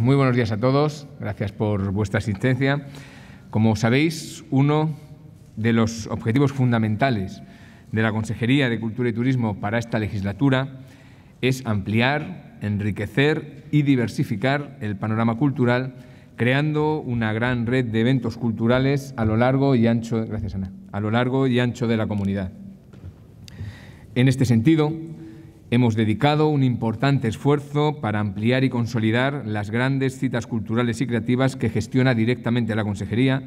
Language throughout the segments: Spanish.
Muy buenos días a todos, gracias por vuestra asistencia. Como sabéis, uno de los objetivos fundamentales de la Consejería de Cultura y Turismo para esta legislatura es ampliar, enriquecer y diversificar el panorama cultural, creando una gran red de eventos culturales a lo largo y ancho, gracias a lo largo y ancho de la comunidad. En este sentido, Hemos dedicado un importante esfuerzo para ampliar y consolidar las grandes citas culturales y creativas que gestiona directamente la Consejería,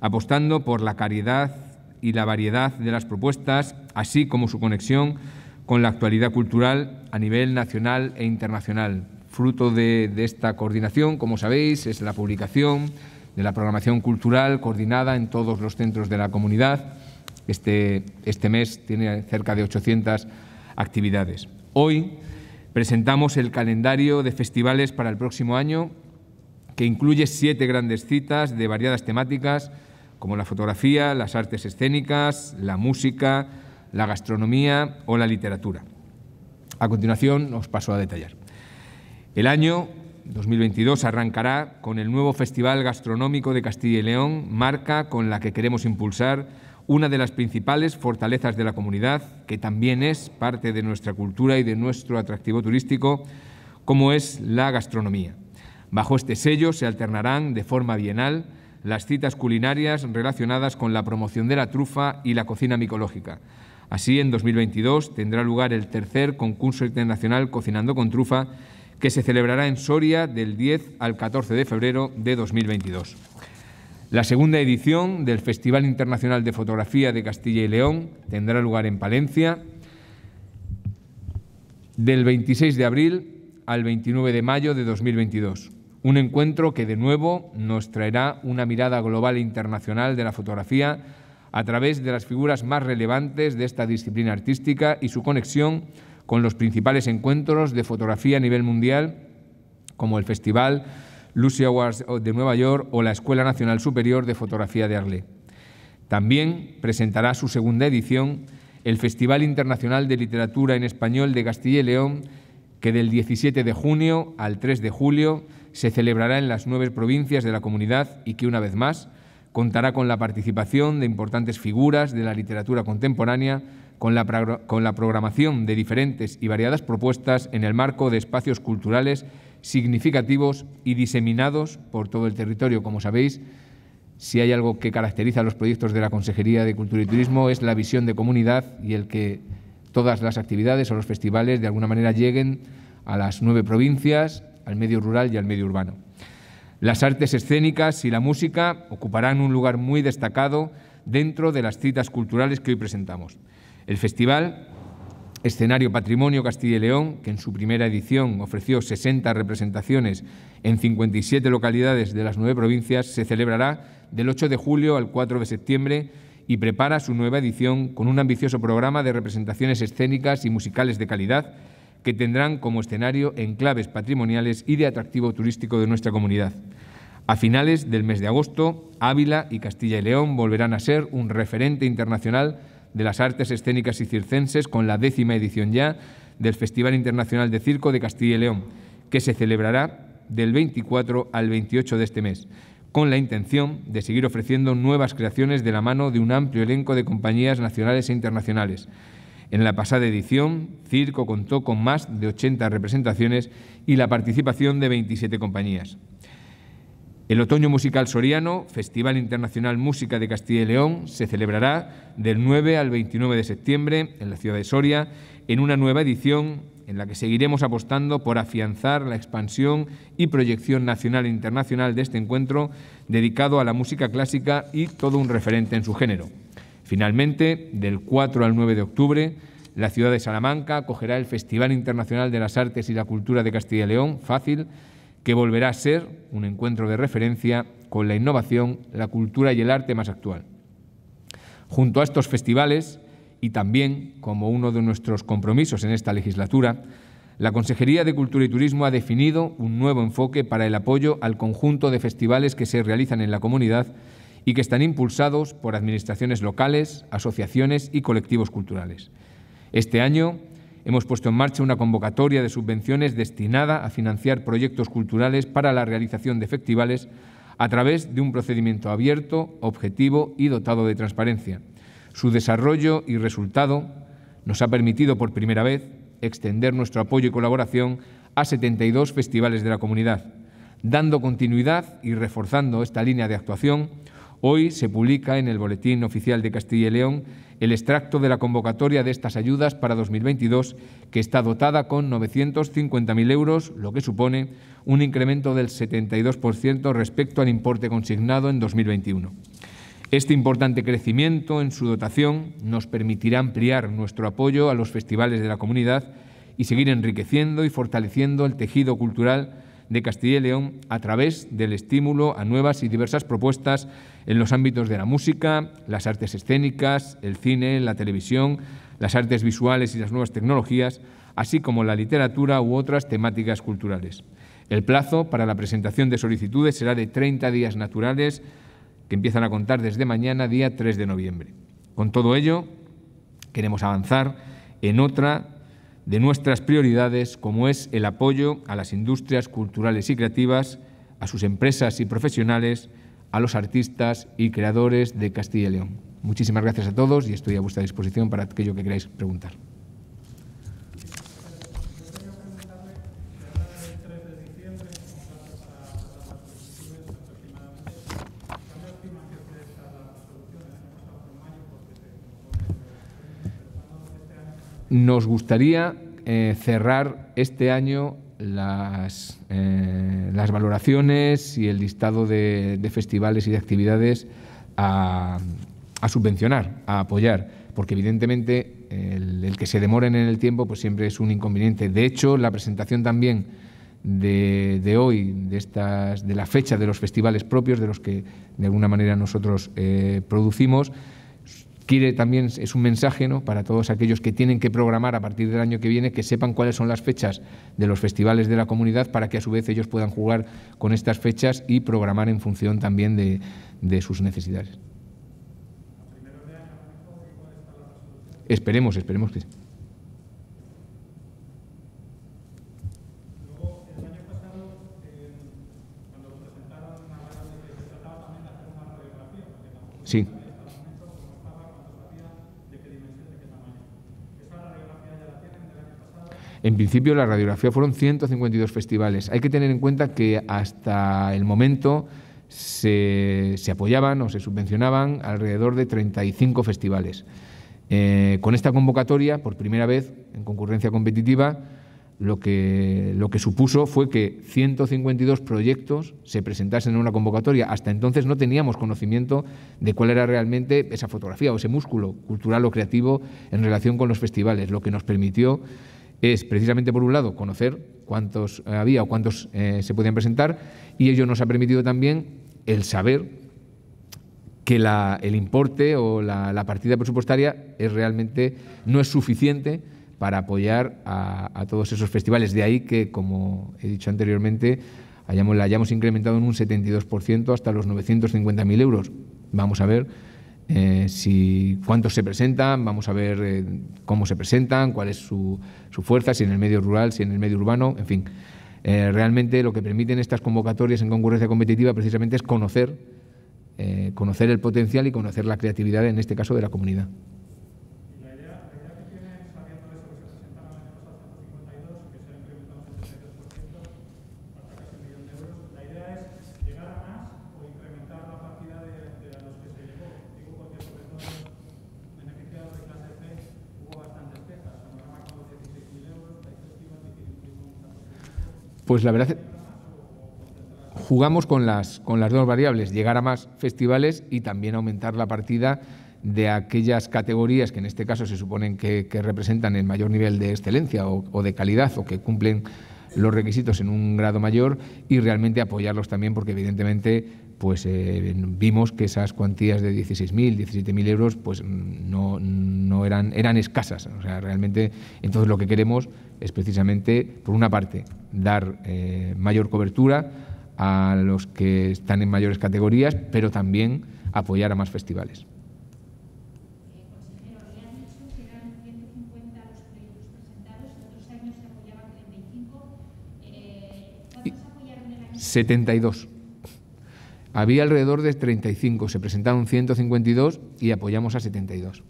apostando por la caridad y la variedad de las propuestas, así como su conexión con la actualidad cultural a nivel nacional e internacional. Fruto de, esta coordinación, como sabéis, es la publicación de la programación cultural coordinada en todos los centros de la comunidad. Este, este mes tiene cerca de 800 actividades. Hoy presentamos el calendario de festivales para el próximo año, que incluye siete grandes citas de variadas temáticas, como la fotografía, las artes escénicas, la música, la gastronomía o la literatura. A continuación os paso a detallar. El año 2022 arrancará con el nuevo Festival Gastronómico de Castilla y León, marca con la que queremos impulsar una de las principales fortalezas de la comunidad, que también es parte de nuestra cultura y de nuestro atractivo turístico, como es la gastronomía. Bajo este sello se alternarán de forma bienal las citas culinarias relacionadas con la promoción de la trufa y la cocina micológica. Así, en 2022 tendrá lugar el tercer concurso internacional Cocinando con Trufa, que se celebrará en Soria del 10 al 14 de febrero de 2022. La segunda edición del Festival Internacional de Fotografía de Castilla y León tendrá lugar en Palencia del 26 de abril al 29 de mayo de 2022. Un encuentro que de nuevo nos traerá una mirada global e internacional de la fotografía a través de las figuras más relevantes de esta disciplina artística y su conexión con los principales encuentros de fotografía a nivel mundial, como el Festival Lucy Awards de Nueva York o la Escuela Nacional Superior de Fotografía de Arlé. También presentará su segunda edición el Festival Internacional de Literatura en Español de Castilla y León, que del 17 de junio al 3 de julio se celebrará en las nueve provincias de la comunidad y que una vez más contará con la participación de importantes figuras de la literatura contemporánea, con la, con la programación de diferentes y variadas propuestas en el marco de espacios culturales significativos y diseminados por todo el territorio. Como sabéis, si hay algo que caracteriza los proyectos de la Consejería de Cultura y Turismo es la visión de comunidad y el que todas las actividades o los festivales de alguna manera lleguen a las nueve provincias, al medio rural y al medio urbano. Las artes escénicas y la música ocuparán un lugar muy destacado dentro de las citas culturales que hoy presentamos. El festival Escenario Patrimonio Castilla y León, que en su primera edición ofreció 60 representaciones en 57 localidades de las nueve provincias, se celebrará del 8 de julio al 4 de septiembre y prepara su nueva edición con un ambicioso programa de representaciones escénicas y musicales de calidad que tendrán como escenario enclaves patrimoniales y de atractivo turístico de nuestra comunidad. A finales del mes de agosto, Ávila y Castilla y León volverán a ser un referente internacional de las Artes Escénicas y Circenses con la décima edición ya del Festival Internacional de Circo de Castilla y León, que se celebrará del 24 al 28 de este mes, con la intención de seguir ofreciendo nuevas creaciones de la mano de un amplio elenco de compañías nacionales e internacionales. En la pasada edición, Circo contó con más de 80 representaciones y la participación de 27 compañías. El Otoño Musical Soriano, Festival Internacional Música de Castilla y León, se celebrará del 9 al 29 de septiembre en la ciudad de Soria, en una nueva edición en la que seguiremos apostando por afianzar la expansión y proyección nacional e internacional de este encuentro dedicado a la música clásica y todo un referente en su género. Finalmente, del 4 al 9 de octubre, la ciudad de Salamanca acogerá el Festival Internacional de las Artes y la Cultura de Castilla y León, Fácil, que volverá a ser un encuentro de referencia con la innovación, la cultura y el arte más actual. Junto a estos festivales, y también como uno de nuestros compromisos en esta legislatura, la Consejería de Cultura y Turismo ha definido un nuevo enfoque para el apoyo al conjunto de festivales que se realizan en la comunidad y que están impulsados por administraciones locales, asociaciones y colectivos culturales. Este año Hemos puesto en marcha una convocatoria de subvenciones destinada a financiar proyectos culturales para la realización de festivales a través de un procedimiento abierto, objetivo y dotado de transparencia. Su desarrollo y resultado nos ha permitido por primera vez extender nuestro apoyo y colaboración a 72 festivales de la comunidad, dando continuidad y reforzando esta línea de actuación Hoy se publica en el Boletín Oficial de Castilla y León el extracto de la convocatoria de estas ayudas para 2022, que está dotada con 950.000 euros, lo que supone un incremento del 72% respecto al importe consignado en 2021. Este importante crecimiento en su dotación nos permitirá ampliar nuestro apoyo a los festivales de la comunidad y seguir enriqueciendo y fortaleciendo el tejido cultural de Castilla y León a través del estímulo a nuevas y diversas propuestas en los ámbitos de la música, las artes escénicas, el cine, la televisión, las artes visuales y las nuevas tecnologías, así como la literatura u otras temáticas culturales. El plazo para la presentación de solicitudes será de 30 días naturales que empiezan a contar desde mañana, día 3 de noviembre. Con todo ello, queremos avanzar en otra de nuestras prioridades, como es el apoyo a las industrias culturales y creativas, a sus empresas y profesionales, a los artistas y creadores de Castilla y León. Muchísimas gracias a todos y estoy a vuestra disposición para aquello que queráis preguntar. Nos gustaría eh, cerrar este año eh, las, valoraciones y el listado de, festivales y de actividades a, subvencionar, a apoyar, porque evidentemente el, que se demoren en el tiempo pues siempre es un inconveniente. De hecho, la presentación también de, hoy, de, estas, de la fecha de los festivales propios, de los que de alguna manera nosotros eh, producimos, también, es un mensaje para todos aquellos que tienen que programar a partir del año que viene, que sepan cuáles son las fechas de los festivales de la comunidad para que a su vez ellos puedan jugar con estas fechas y programar en función también de, de sus necesidades. Esperemos, esperemos que En principio, la radiografía fueron 152 festivales. Hay que tener en cuenta que hasta el momento se, apoyaban o se subvencionaban alrededor de 35 festivales. Eh, con esta convocatoria, por primera vez en concurrencia competitiva, lo que, lo que supuso fue que 152 proyectos se presentasen en una convocatoria. Hasta entonces no teníamos conocimiento de cuál era realmente esa fotografía o ese músculo cultural o creativo en relación con los festivales, lo que nos permitió es precisamente, por un lado, conocer cuántos eh, había o cuántos eh, se podían presentar y ello nos ha permitido también el saber que el importe o la, partida presupuestaria es realmente no es suficiente para apoyar a, todos esos festivales. De ahí que, como he dicho anteriormente, hayamos, la hayamos incrementado en un 72% hasta los 950.000 euros. Vamos a ver eh, si, cuántos se presentan, vamos a ver eh, cómo se presentan, cuál es su, fuerza, si en el medio rural, si en el medio urbano, en fin. Eh, realmente lo que permiten estas convocatorias en concurrencia competitiva precisamente es conocer, conocer el potencial y conocer la creatividad, en este caso, de la comunidad. pues la verdad jugamos con las, con las dos variables, llegar a más festivales y también aumentar la partida de aquellas categorías que en este caso se suponen que, representan el mayor nivel de excelencia o, de calidad o que cumplen los requisitos en un grado mayor y realmente apoyarlos también porque evidentemente pues eh, vimos que esas cuantías de 16.000, 17.000 euros pues mm, no, eran, eran escasas. O sea, realmente, entonces lo que queremos es precisamente, por una parte, dar eh, mayor cobertura a los que están en mayores categorías, pero también apoyar a más festivales. Eh, 72. Había alrededor de 35, se presentaron 152 y apoyamos a 72.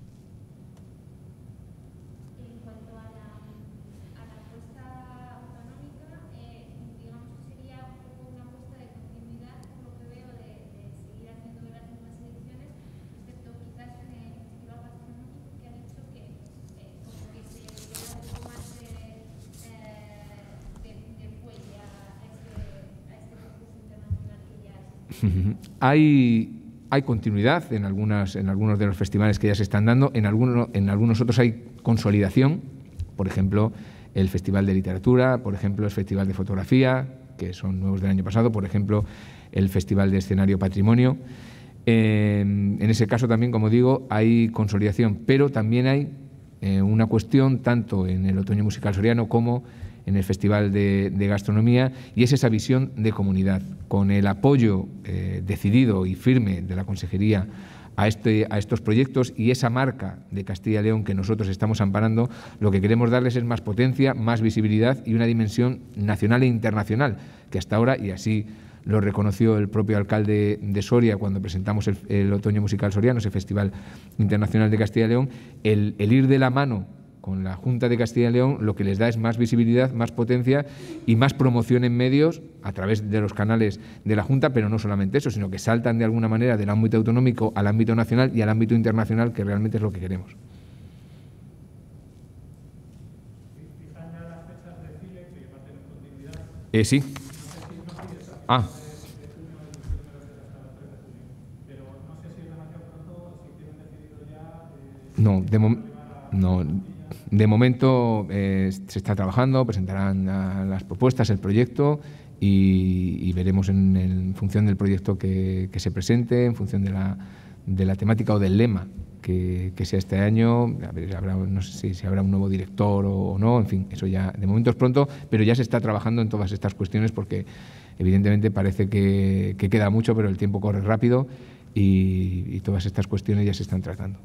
Hay continuidad en, algunas, algunos de los festivales que ya se están dando, en, algunos, en algunos otros hay consolidación, por ejemplo, el Festival de Literatura, por ejemplo, el Festival de Fotografía, que son nuevos del año pasado, por ejemplo, el Festival de Escenario Patrimonio. Eh, en ese caso también, como digo, hay consolidación, pero también hay eh, una cuestión tanto en el otoño musical soriano como en el Festival de, Gastronomía y es esa visión de comunidad. Con el apoyo eh, decidido y firme de la Consejería a, este, a, estos proyectos y esa marca de Castilla León que nosotros estamos amparando, lo que queremos darles es más potencia, más visibilidad y una dimensión nacional e internacional, que hasta ahora, y así lo reconoció el propio alcalde de Soria cuando presentamos el, Otoño Musical Soriano, ese Festival Internacional de Castilla León, el, el ir de la mano con la Junta de Castilla y León lo que les da es más visibilidad, más potencia y más promoción en medios a través de los canales de la Junta, pero no solamente eso, sino que saltan de alguna manera del ámbito autonómico al ámbito nacional y al ámbito internacional, que realmente es lo que queremos. Eh, sí. Ah. No, de momento. No, de momento eh, se está trabajando, presentarán las propuestas, el proyecto y, veremos en, función del proyecto que, se presente, en función de la, de la temática o del lema que, sea este año. no sé si, habrá un nuevo director o, no, en fin, eso ya de momento es pronto, pero ya se está trabajando en todas estas cuestiones porque evidentemente parece que, queda mucho, pero el tiempo corre rápido y todas estas cuestiones ya se están tratando.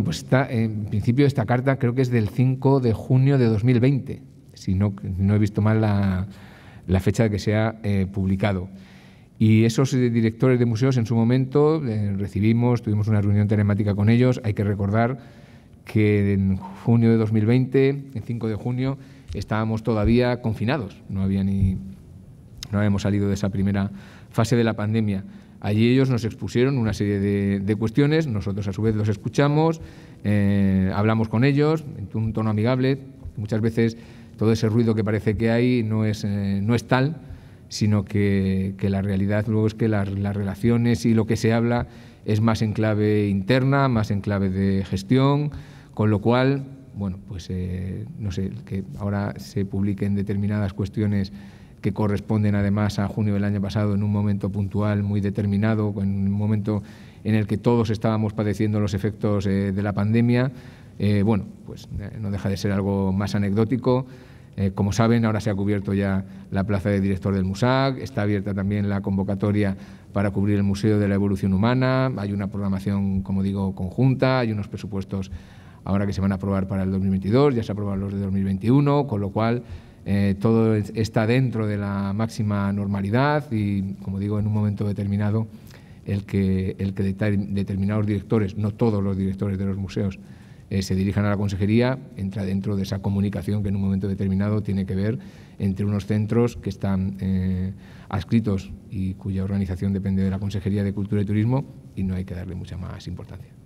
Bueno, pues está, eh, en principio esta carta creo que es del 5 de junio de 2020, si no, no he visto mal la, fecha de que se ha eh, publicado. Y esos eh, directores de museos en su momento recibimos, tuvimos una reunión telemática con ellos. Hay que recordar que en junio de 2020, el 5 de junio, estábamos todavía confinados, no, había ni, no habíamos salido de esa primera fase de la pandemia. Allí ellos nos expusieron una serie de, cuestiones, nosotros a su vez los escuchamos, eh, hablamos con ellos en un tono amigable. Muchas veces todo ese ruido que parece que hay no es, eh, no es tal, sino que, la realidad luego es que las, relaciones y lo que se habla es más en clave interna, más en clave de gestión, con lo cual, bueno, pues eh, no sé, que ahora se publiquen determinadas cuestiones que corresponden además a junio del año pasado en un momento puntual muy determinado, en un momento en el que todos estábamos padeciendo los efectos eh, de la pandemia. Eh, bueno, pues eh, no deja de ser algo más anecdótico. como saben, ahora se ha cubierto ya la plaza de director del MUSAC, está abierta también la convocatoria para cubrir el Museo de la Evolución Humana, hay una programación, como digo, conjunta, hay unos presupuestos ahora que se van a aprobar para el 2022, ya se aprobaron los de 2021, con lo cual eh, todo está dentro de la máxima normalidad y, como digo, en un momento determinado, el que, el que determinados directores, no todos los directores de los museos, eh, se dirijan a la consejería, entra dentro de esa comunicación que en un momento determinado tiene que ver entre unos centros que están eh, adscritos y cuya organización depende de la Consejería de Cultura y Turismo y no hay que darle mucha más importancia.